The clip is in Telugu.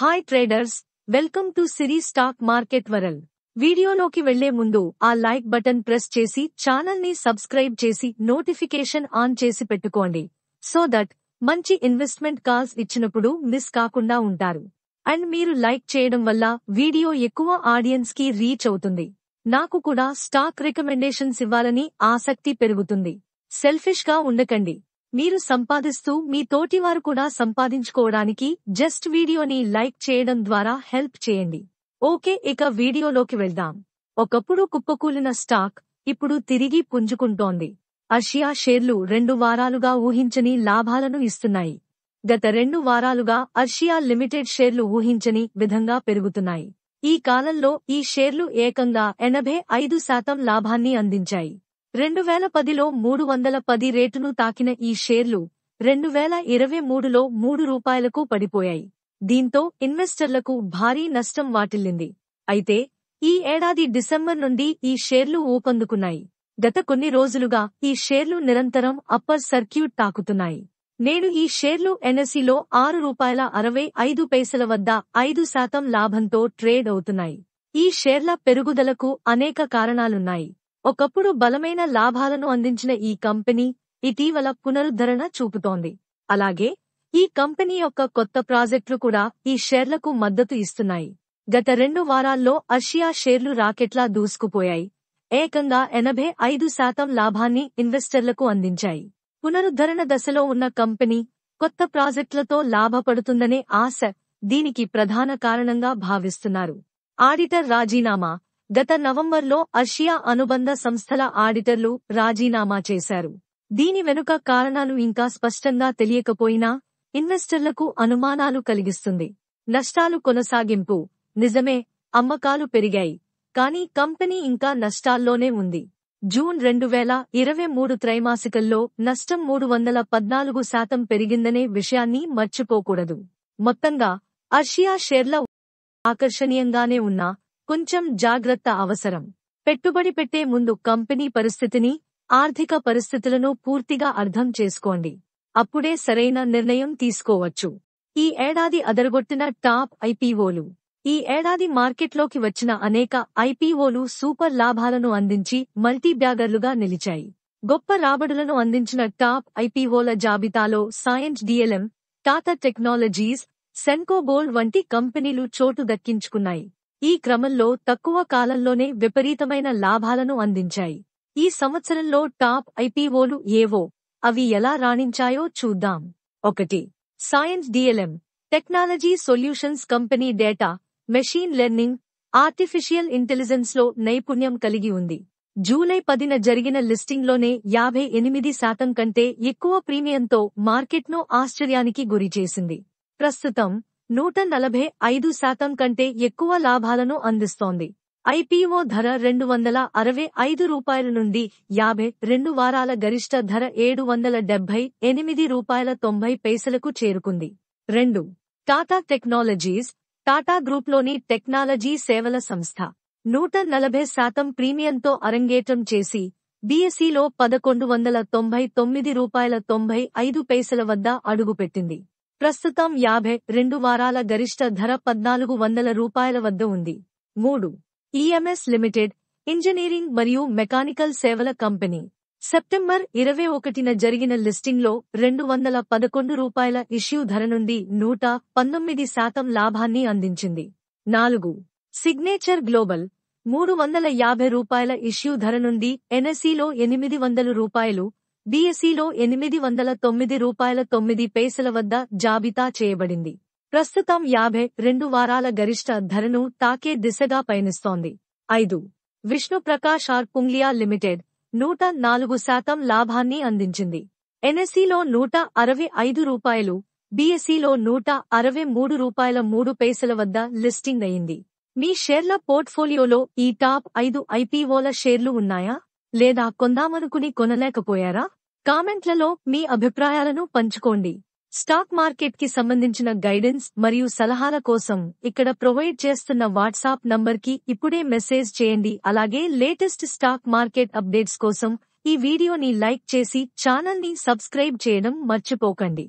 hi traders welcome to Siri stock market world వీడియోలోకి వెళ్లే ముందు ఆ లైక్ బటన్ ప్రెస్ చేసి ఛానల్ ని సబ్స్క్రైబ్ చేసి నోటిఫికేషన్ ఆన్ చేసి పెట్టుకోండి సో దట్ మంచి ఇన్వెస్ట్మెంట్ కాల్స్ ఇచ్చినప్పుడు మిస్ కాకుండా ఉంటారు అండ్ మీరు లైక్ చేయడం వల్ల వీడియో ఎక్కువ ఆడియన్స్ కి రీచ్ అవుతుంది నాకు కూడా స్టాక్ రికమెండేషన్స్ ఇవ్వాలని ఆసక్తి పెరుగుతుంది సెల్ఫిష్ గా ఉండకండి మీరు సంపాదిస్తూ మీ తోటివారు కూడా సంపాదించుకోవడానికి జస్ట్ వీడియోని లైక్ చేయడం ద్వారా హెల్ప్ చేయండి ఓకే ఇక వీడియోలోకి వెళ్దాం ఒకప్పుడు కుప్పకూలిన స్టాక్ ఇప్పుడు తిరిగి పుంజుకుంటోంది అర్షియా షేర్లు రెండు వారాలుగా ఊహించని లాభాలను ఇస్తున్నాయి గత రెండు వారాలుగా అర్షియా లిమిటెడ్ షేర్లు ఊహించని విధంగా పెరుగుతున్నాయి ఈ కాలంలో ఈ షేర్లు ఏకంగా ఎనభై ఐదు శాతం లాభాన్ని అందించాయి రెండు వేల పదిలో మూడు వందల పది రేటును తాకిన ఈ షేర్లు రెండు వేల ఇరవై మూడులో మూడు రూపాయలకు పడిపోయాయి దీంతో ఇన్వెస్టర్లకు భారీ నష్టం వాటిల్లింది అయితే ఈ ఏడాది డిసెంబర్ నుండి ఈ షేర్లు ఊపందుకున్నాయి గత కొన్ని రోజులుగా ఈ షేర్లు నిరంతరం అప్పర్ సర్క్యూట్ తాకుతున్నాయి నేడు ఈ షేర్లు ఎన్ఎస్ఈలో ఆరు రూపాయల అరవై ఐదు పైసల వద్ద ఐదు శాతం లాభంతో ట్రేడ్ అవుతున్నాయి ఈ షేర్ల పెరుగుదలకు అనేక కారణాలున్నాయి ఒకప్పుడు బలమైన లాభాలను అందించిన ఈ కంపెనీ ఇటీవల పునరుద్ధరణ చూపుతోంది అలాగే ఈ కంపెనీ యొక్క కొత్త ప్రాజెక్టులు కూడా ఈ షేర్లకు మద్దతు ఇస్తున్నాయి గత రెండు వారాల్లో అర్షియా షేర్లు రాకెట్లా దూసుకుపోయాయి ఏకంగా ఎనభై ఐదు శాతం లాభాన్ని ఇన్వెస్టర్లకు అందించాయి పునరుద్ధరణ దశలో ఉన్న కంపెనీ కొత్త ప్రాజెక్టులతో లాభపడుతుందనే ఆశ దీనికి ప్రధాన కారణంగా భావిస్తున్నారు ఆడిటర్ రాజీనామా గత నవంబర్లో అర్షియా అనుబంధ సంస్థల ఆడిటర్లు రాజీనామా చేశారు దీని వెనుక కారణాలు ఇంకా స్పష్టంగా తెలియకపోయినా ఇన్వెస్టర్లకు అనుమానాలు కలిగిస్తుంది నష్టాలు కొనసాగింపు నిజమే అమ్మకాలు పెరిగాయి కానీ కంపెనీ ఇంకా నష్టాల్లోనే ఉంది జూన్ రెండు వేల ఇరవై మూడు త్రైమాసికల్లో నష్టం మూడు వందల పద్నాలుగు శాతం పెరిగిందనే విషయాన్ని మర్చిపోకూడదు మొత్తంగా అర్షియా షేర్ల ఆకర్షణీయంగానే ఉన్నా కొంచెం జాగ్రత్త అవసరం పెట్టుబడి పెట్టే ముందు కంపెనీ పరిస్థితిని ఆర్థిక పరిస్థితులను పూర్తిగా అర్థం చేసుకోండి అప్పుడే సరైన నిర్ణయం తీసుకోవచ్చు ఈ ఏడాది అదరగొట్టిన టాప్ ఐపీఓలు ఈ ఏడాది మార్కెట్లోకి వచ్చిన అనేక ఐపీఓలు సూపర్ లాభాలను అందించి మల్టీబ్యాగర్లుగా నిలిచాయి గొప్ప రాబడులను అందించిన టాప్ ఐపీఓల జాబితాలో Cyient DLM Tata technologies Senco gold వంటి కంపెనీలు చోటు దక్కించుకున్నాయి ఈ క్రమంలో తక్కువ కాలంలోనే విపరీతమైన లాభాలను అందించాయి ఈ సంవత్సరంలో టాప్ ఐపీఓలు ఏవో అవి ఎలా రాణించాయో చూద్దాం ఒకటి Cyient DLM technology solutions company data machine learning artificial intelligence లో నైపుణ్యం కలిగి ఉంది జూలై పదిన జరిగిన లిస్టింగ్లోనే యాభై ఎనిమిది శాతం కంటే ఎక్కువ ప్రీమియంతో మార్కెట్ను ఆశ్చర్యానికి గురిచేసింది ప్రస్తుతం నూట నలభై ఐదు శాతం కంటే ఎక్కువ లాభాలను అందిస్తోంది ఐపీఓ ధర రెండు వందల అరవై ఐదు రూపాయల నుండి యాభై రెండు వారాల గరిష్ట ధర ఏడు వందల డెబ్బై ఎనిమిది రూపాయల తొంభై పైసలకు చేరుకుంది రెండు టాటా టెక్నాలజీస్ టాటా గ్రూప్లోని టెక్నాలజీ సేవల సంస్థ నూట నలభై శాతం ప్రీమియంతో అరంగేటం చేసి బీఎస్సీలో పదకొండు వందల తొంభై తొమ్మిది రూపాయల తొంభై ఐదు పైసల వద్ద అడుగుపెట్టింది ప్రస్తుతం యాభై రెండు వారాల గరిష్ట ధర పద్నాలుగు వందల రూపాయల వద్ద ఉంది మూడు ఈఎంఎస్ లిమిటెడ్ ఇంజనీరింగ్ మరియు మెకానికల్ సేవల కంపెనీ సెప్టెంబర్ ఇరవై ఒకటిన జరిగిన లిస్టింగ్లో రెండు వందల పదకొండు రూపాయల ఇష్యూ ధర నుండి నూట పంతొమ్మిది శాతం లాభాన్ని అందించింది నాలుగు సిగ్నేచర్ గ్లోబల్ మూడు వందల యాభై రూపాయల ఇష్యూ ధర నుండి ఎన్ఎస్ఈలో ఎనిమిది వందల రూపాయలు బీఎస్ఈలో ఎనిమిది వందల తొమ్మిది రూపాయల తొమ్మిది పేసల వద్ద జాబితా చేయబడింది ప్రస్తుతం యాభై రెండు వారాల గరిష్ట ధరను తాకే దిశగా పయనిస్తోంది ఐదు విష్ణుప్రకాష్ ఆర్ పుంగ్లియా లిమిటెడ్ నూట నాలుగు శాతం లాభాన్ని అందించింది ఎన్ఎస్ఈలో నూట అరవై ఐదు రూపాయలు బీఎస్ఈలో నూట అరవై మూడు రూపాయల మూడు పేసల వద్ద లిస్టింగ్ అయింది మీ షేర్ల పోర్ట్ఫోలియోలో ఈ టాప్ ఐదు ఐపీఓల షేర్లు ఉన్నాయా లేదా కొందామనుకుని కొనలేకపోయారా కామెంట్లలో మీ అభిప్రాయాలను పంచుకోండి స్టాక్ మార్కెట్ కి సంబంధించిన గైడెన్స్ మరియు సలహాల కోసం ఇక్కడ ప్రొవైడ్ చేస్తున్న వాట్సాప్ నంబర్కి ఇప్పుడే మెసేజ్ చేయండి అలాగే లేటెస్ట్ స్టాక్ మార్కెట్ అప్డేట్స్ కోసం ఈ వీడియోని లైక్ చేసి ఛానల్ని సబ్స్క్రైబ్ చేయడం మర్చిపోకండి